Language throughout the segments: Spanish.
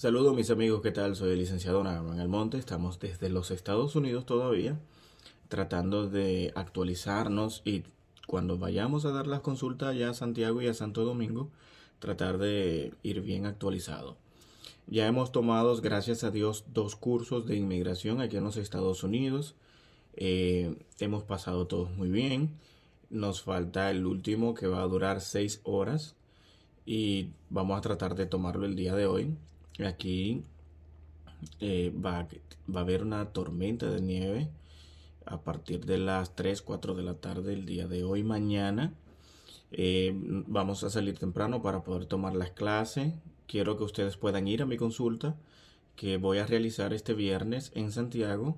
Saludos mis amigos, ¿qué tal? Soy el licenciado El Monte, estamos desde los Estados Unidos todavía, tratando de actualizarnos y cuando vayamos a dar las consultas allá a Santiago y a Santo Domingo, tratar de ir bien actualizado. Ya hemos tomado, gracias a Dios, dos cursos de inmigración aquí en los Estados Unidos. Eh, hemos pasado todos muy bien. Nos falta el último que va a durar seis horas y vamos a tratar de tomarlo el día de hoy. Aquí eh, va, va, a haber una tormenta de nieve a partir de las 3, 4 de la tarde el día de hoy, mañana. Eh, vamos a salir temprano para poder tomar las clases. Quiero que ustedes puedan ir a mi consulta que voy a realizar este viernes en Santiago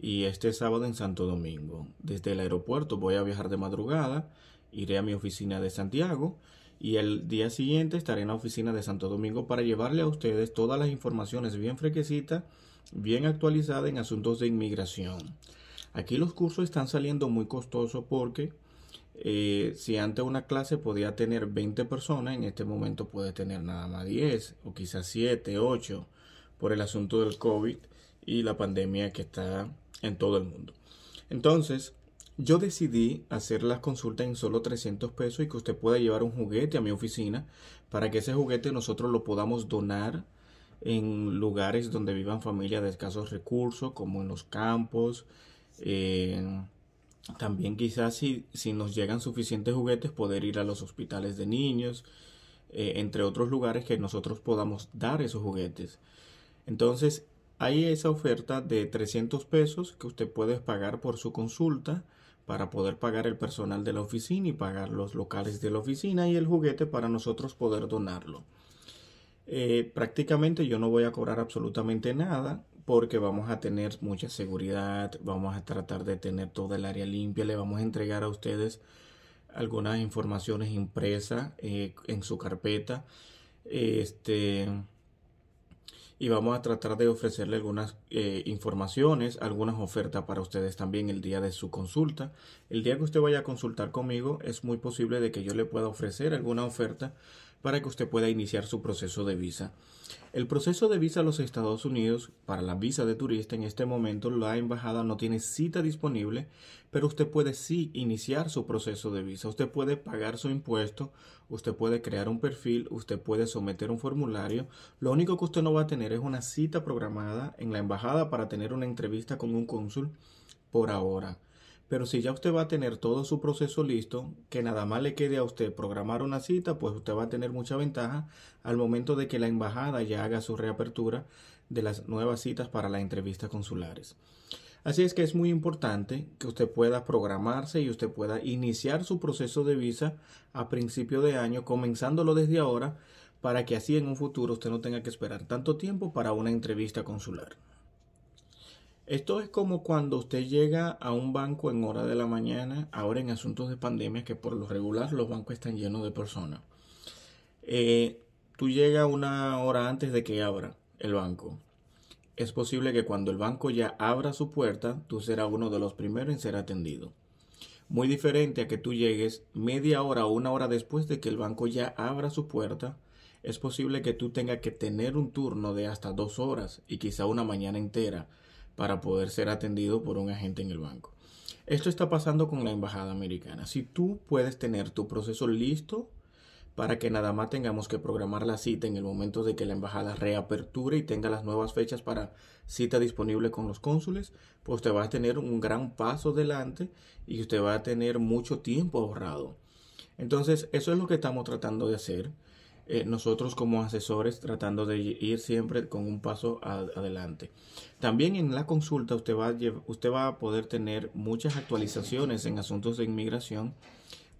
y este sábado en Santo Domingo. Desde el aeropuerto voy a viajar de madrugada, iré a mi oficina de Santiago y el día siguiente estaré en la oficina de Santo Domingo para llevarle a ustedes todas las informaciones bien frequecitas, bien actualizadas en asuntos de inmigración. Aquí los cursos están saliendo muy costosos porque eh, si antes una clase podía tener 20 personas, en este momento puede tener nada más 10 o quizás 7, 8 por el asunto del COVID y la pandemia que está en todo el mundo. Entonces, yo decidí hacer las consultas en solo 300 pesos y que usted pueda llevar un juguete a mi oficina para que ese juguete nosotros lo podamos donar en lugares donde vivan familias de escasos recursos, como en los campos. también quizás si, si, nos llegan suficientes juguetes poder ir a los hospitales de niños, eh, entre otros lugares que nosotros podamos dar esos juguetes. Entonces hay esa oferta de 300 pesos que usted puede pagar por su consulta para poder pagar el personal de la oficina y pagar los locales de la oficina y el juguete para nosotros poder donarlo. Eh, prácticamente yo no voy a cobrar absolutamente nada porque vamos a tener mucha seguridad, vamos a tratar de tener todo el área limpia, le vamos a entregar a ustedes algunas informaciones impresas eh, en su carpeta. Este, y vamos a tratar de ofrecerle algunas eh, informaciones, algunas ofertas para ustedes también el día de su consulta. El día que usted vaya a consultar conmigo es muy posible de que yo le pueda ofrecer alguna oferta para que usted pueda iniciar su proceso de visa. El proceso de visa a los Estados Unidos para la visa de turista en este momento la embajada no tiene cita disponible, pero usted puede sí iniciar su proceso de visa. Usted puede pagar su impuesto, usted puede crear un perfil, usted puede someter un formulario. Lo único que usted no va a tener es una cita programada en la embajada para tener una entrevista con un cónsul por ahora. Pero si ya usted va a tener todo su proceso listo, que nada más le quede a usted programar una cita, pues usted va a tener mucha ventaja al momento de que la embajada ya haga su reapertura de las nuevas citas para las entrevistas consulares. Así es que es muy importante que usted pueda programarse y usted pueda iniciar su proceso de visa a principio de año, comenzándolo desde ahora, para que así en un futuro usted no tenga que esperar tanto tiempo para una entrevista consular. Esto es como cuando usted llega a un banco en hora de la mañana, ahora en asuntos de pandemia, que por lo regular los bancos están llenos de personas. Eh, tú llegas una hora antes de que abra el banco. Es posible que cuando el banco ya abra su puerta, tú serás uno de los primeros en ser atendido. Muy diferente a que tú llegues media hora o una hora después de que el banco ya abra su puerta, es posible que tú tengas que tener un turno de hasta dos horas y quizá una mañana entera para poder ser atendido por un agente en el banco. Esto está pasando con la Embajada Americana. Si tú puedes tener tu proceso listo para que nada más tengamos que programar la cita en el momento de que la embajada reaperture y tenga las nuevas fechas para cita disponible con los cónsules, pues te vas a tener un gran paso adelante y usted va a tener mucho tiempo ahorrado. Entonces, eso es lo que estamos tratando de hacer. Eh, nosotros como asesores tratando de ir siempre con un paso adelante. También en la consulta usted va, a usted va a poder tener muchas actualizaciones en asuntos de inmigración,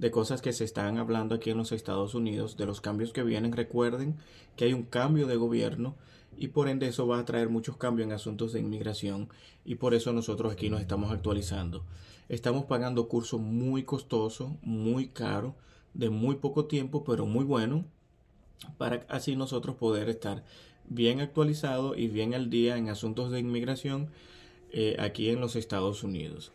de cosas que se están hablando aquí en los Estados Unidos, de los cambios que vienen. Recuerden que hay un cambio de gobierno y por ende eso va a traer muchos cambios en asuntos de inmigración y por eso nosotros aquí nos estamos actualizando. Estamos pagando cursos muy costosos, muy caro, de muy poco tiempo, pero muy bueno para así nosotros poder estar bien actualizado y bien al día en asuntos de inmigración eh, aquí en los Estados Unidos.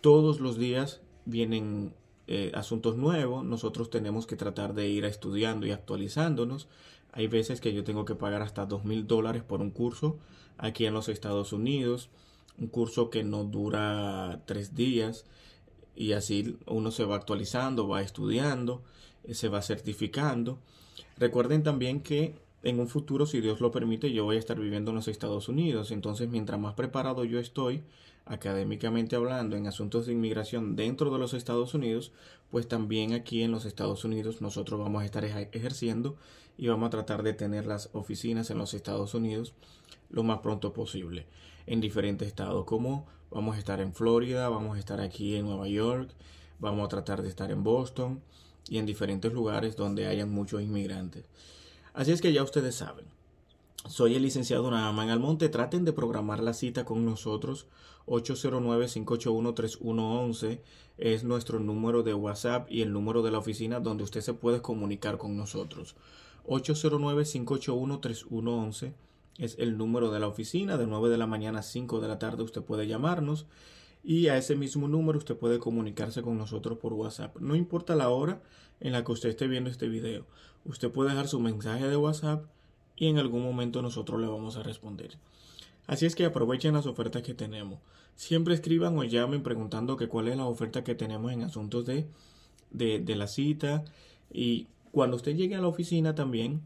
Todos los días vienen eh, asuntos nuevos, nosotros tenemos que tratar de ir estudiando y actualizándonos. Hay veces que yo tengo que pagar hasta dos mil dólares por un curso aquí en los Estados Unidos, un curso que no dura tres días y así uno se va actualizando, va estudiando, eh, se va certificando. Recuerden también que en un futuro, si Dios lo permite, yo voy a estar viviendo en los Estados Unidos. Entonces, mientras más preparado yo estoy, académicamente hablando, en asuntos de inmigración dentro de los Estados Unidos, pues también aquí en los Estados Unidos nosotros vamos a estar ejerciendo y vamos a tratar de tener las oficinas en los Estados Unidos lo más pronto posible. En diferentes estados, como vamos a estar en Florida, vamos a estar aquí en Nueva York, vamos a tratar de estar en Boston y en diferentes lugares donde hayan muchos inmigrantes. Así es que ya ustedes saben. Soy el licenciado Naaman Almonte. Traten de programar la cita con nosotros. 809-581-3111 es nuestro número de WhatsApp y el número de la oficina donde usted se puede comunicar con nosotros. 809-581-3111 es el número de la oficina. De 9 de la mañana a 5 de la tarde usted puede llamarnos y a ese mismo número usted puede comunicarse con nosotros por WhatsApp. No importa la hora en la que usted esté viendo este video, usted puede dejar su mensaje de WhatsApp y en algún momento nosotros le vamos a responder. Así es que aprovechen las ofertas que tenemos. Siempre escriban o llamen preguntando que cuál es la oferta que tenemos en asuntos de, de, de la cita. Y cuando usted llegue a la oficina también,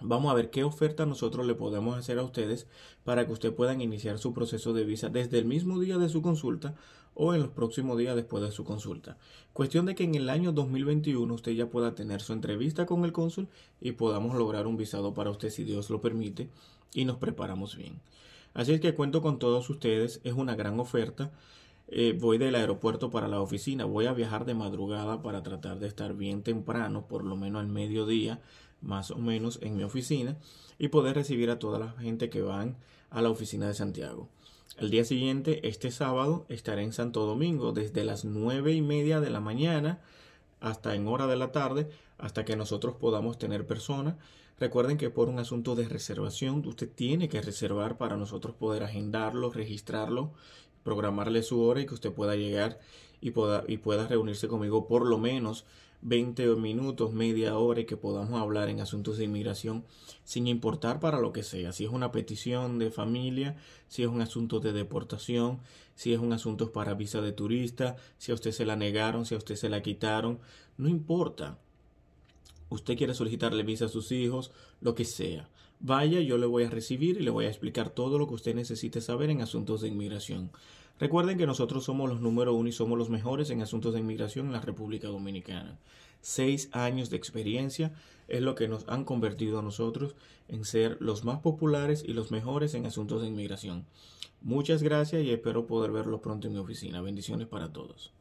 Vamos a ver qué oferta nosotros le podemos hacer a ustedes para que ustedes puedan iniciar su proceso de visa desde el mismo día de su consulta o en los próximos días después de su consulta. Cuestión de que en el año 2021 usted ya pueda tener su entrevista con el cónsul y podamos lograr un visado para usted si Dios lo permite y nos preparamos bien. Así es que cuento con todos ustedes, es una gran oferta. Eh, voy del aeropuerto para la oficina, voy a viajar de madrugada para tratar de estar bien temprano, por lo menos al mediodía, más o menos en mi oficina y poder recibir a toda la gente que van a la oficina de Santiago. El día siguiente, este sábado, estaré en Santo Domingo desde las nueve y media de la mañana hasta en hora de la tarde, hasta que nosotros podamos tener personas. Recuerden que por un asunto de reservación, usted tiene que reservar para nosotros poder agendarlo, registrarlo programarle su hora y que usted pueda llegar y pueda, y pueda reunirse conmigo por lo menos 20 minutos, media hora y que podamos hablar en asuntos de inmigración sin importar para lo que sea, si es una petición de familia, si es un asunto de deportación, si es un asunto para visa de turista, si a usted se la negaron, si a usted se la quitaron, no importa. Usted quiere solicitarle visa a sus hijos, lo que sea. Vaya, yo le voy a recibir y le voy a explicar todo lo que usted necesite saber en asuntos de inmigración. Recuerden que nosotros somos los número uno y somos los mejores en asuntos de inmigración en la República Dominicana. Seis años de experiencia es lo que nos han convertido a nosotros en ser los más populares y los mejores en asuntos de inmigración. Muchas gracias y espero poder verlos pronto en mi oficina. Bendiciones para todos.